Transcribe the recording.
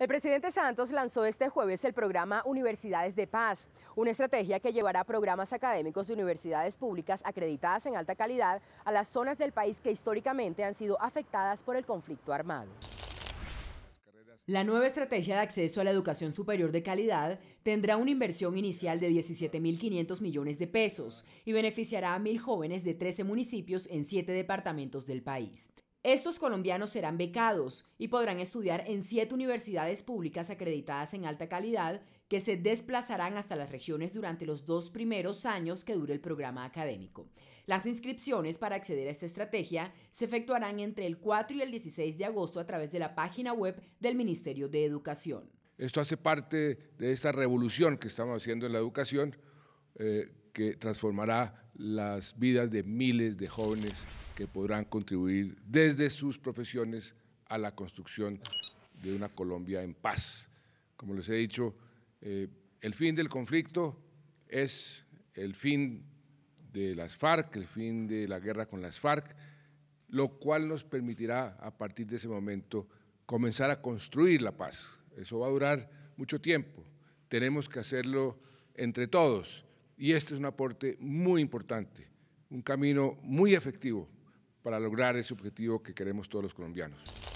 El presidente Santos lanzó este jueves el programa Universidades de Paz, una estrategia que llevará programas académicos de universidades públicas acreditadas en alta calidad a las zonas del país que históricamente han sido afectadas por el conflicto armado. La nueva estrategia de acceso a la educación superior de calidad tendrá una inversión inicial de 17.500 millones de pesos y beneficiará a mil jóvenes de 13 municipios en 7 departamentos del país. Estos colombianos serán becados y podrán estudiar en siete universidades públicas acreditadas en alta calidad que se desplazarán hasta las regiones durante los dos primeros años que dure el programa académico. Las inscripciones para acceder a esta estrategia se efectuarán entre el 4 y el 16 de agosto a través de la página web del Ministerio de Educación. Esto hace parte de esta revolución que estamos haciendo en la educación eh, que transformará las vidas de miles de jóvenes que podrán contribuir desde sus profesiones a la construcción de una Colombia en paz. Como les he dicho, eh, el fin del conflicto es el fin de las FARC, el fin de la guerra con las FARC, lo cual nos permitirá a partir de ese momento comenzar a construir la paz. Eso va a durar mucho tiempo. Tenemos que hacerlo entre todos y este es un aporte muy importante, un camino muy efectivo para lograr ese objetivo que queremos todos los colombianos.